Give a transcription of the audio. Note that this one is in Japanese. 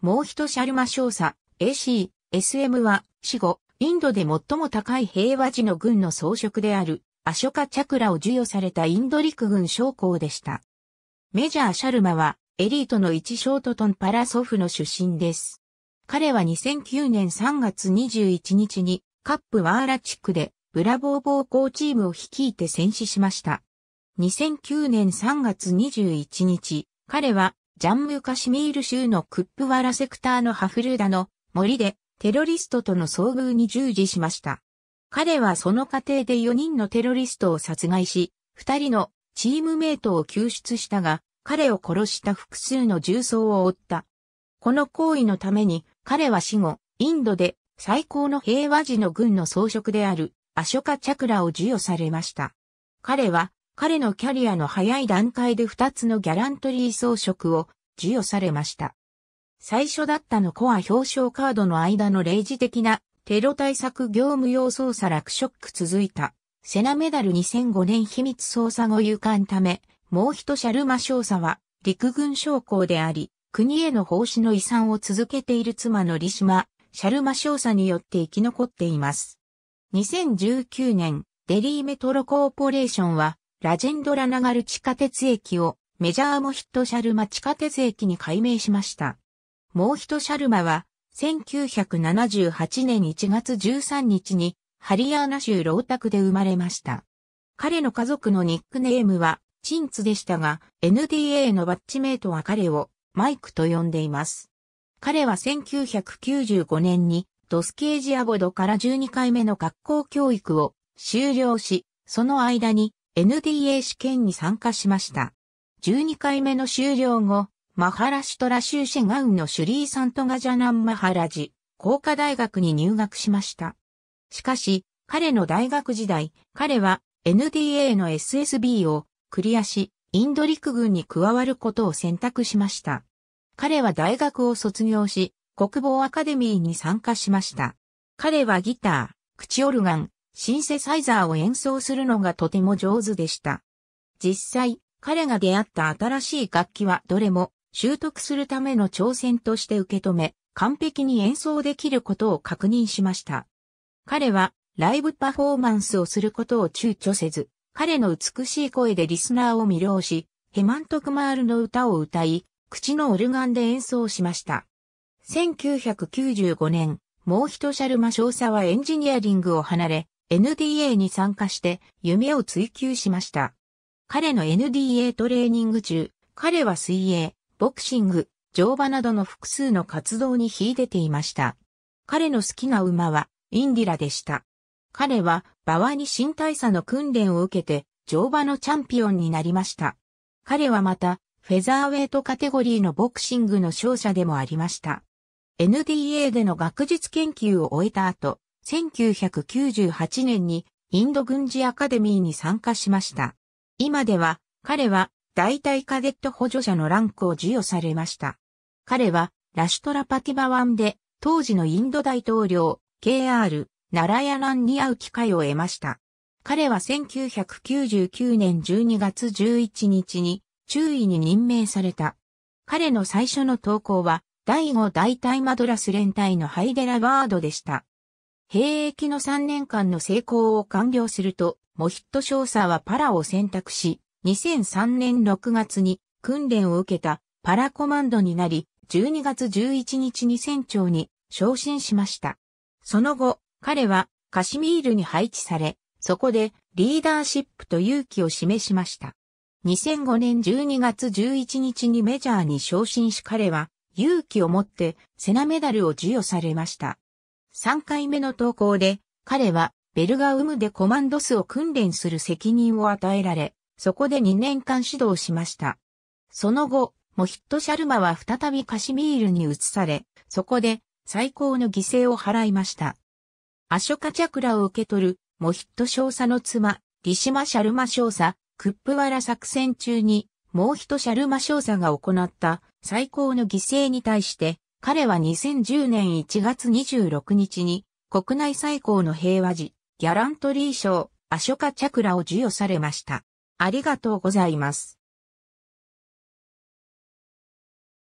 もう一シャルマ少佐 AC、SM は死後、インドで最も高い平和時の軍の装飾であるアショカチャクラを授与されたインド陸軍将校でした。メジャーシャルマはエリートの一ショートトンパラソフの出身です。彼は2009年3月21日にカップワーラ地区でブラボー暴行チームを率いて戦死しました。2009年3月21日、彼はジャンムカシミール州のクップワラセクターのハフルーダの森でテロリストとの遭遇に従事しました。彼はその過程で4人のテロリストを殺害し、2人のチームメイトを救出したが、彼を殺した複数の重曹を負った。この行為のために、彼は死後、インドで最高の平和時の軍の装飾であるアショカチャクラを授与されました。彼は彼のキャリアの早い段階で2つのギャラントリー装飾を授与されました。最初だったのコア表彰カードの間の例示的なテロ対策業務用捜査クショック続いた。セナメダル2005年秘密捜査後勇敢ため、もう一シャルマ少佐は陸軍将校であり、国への奉仕の遺産を続けている妻のリシマ、シャルマ少佐によって生き残っています。2019年、デリーメトロコーポレーションはラジェンドラナガル地下鉄駅をメジャーモヒットシャルマ地下鉄駅に改名しました。モーヒトシャルマは1978年1月13日にハリアーナ州ロータクで生まれました。彼の家族のニックネームはチンツでしたが NDA のバッチメイトは彼をマイクと呼んでいます。彼は1995年にドスケージアボドから12回目の学校教育を終了し、その間に NDA 試験に参加しました。12回目の終了後、マハラシュトラ州シェガウンのシュリーサントガジャナンマハラジ、工科大学に入学しました。しかし、彼の大学時代、彼は NDA の SSB をクリアし、インド陸軍に加わることを選択しました。彼は大学を卒業し、国防アカデミーに参加しました。彼はギター、口オルガン、シンセサイザーを演奏するのがとても上手でした。実際、彼が出会った新しい楽器はどれも習得するための挑戦として受け止め、完璧に演奏できることを確認しました。彼はライブパフォーマンスをすることを躊躇せず、彼の美しい声でリスナーを魅了し、ヘマントクマールの歌を歌い、口のオルガンで演奏しました。1995年、もう一シャルマ少佐はエンジニアリングを離れ、NDA に参加して夢を追求しました。彼の NDA トレーニング中、彼は水泳、ボクシング、乗馬などの複数の活動に秀でていました。彼の好きな馬はインディラでした。彼は馬場に身体差の訓練を受けて乗馬のチャンピオンになりました。彼はまたフェザーウェイトカテゴリーのボクシングの勝者でもありました。NDA での学術研究を終えた後、1998年にインド軍事アカデミーに参加しました。今では彼は大隊カデット補助者のランクを授与されました。彼はラシュトラパティバワンで当時のインド大統領 KR ナラヤランに会う機会を得ました。彼は1999年12月11日に注意に任命された。彼の最初の投稿は第5大隊マドラス連隊のハイデラバードでした。兵役の3年間の成功を完了すると、モヒット少佐はパラを選択し、2003年6月に訓練を受けたパラコマンドになり、12月11日に船長に昇進しました。その後、彼はカシミールに配置され、そこでリーダーシップと勇気を示しました。2005年12月11日にメジャーに昇進し彼は勇気を持ってセナメダルを授与されました。3回目の投稿で、彼はベルガウムでコマンドスを訓練する責任を与えられ、そこで2年間指導しました。その後、モヒット・シャルマは再びカシミールに移され、そこで最高の犠牲を払いました。アショカチャクラを受け取るモヒット少佐の妻、リシマ・シャルマ少佐、クップワラ作戦中に、モヒト・シャルマ少佐が行った最高の犠牲に対して、彼は2010年1月26日に国内最高の平和時、ギャラントリー賞、アショカチャクラを授与されました。ありがとうございます。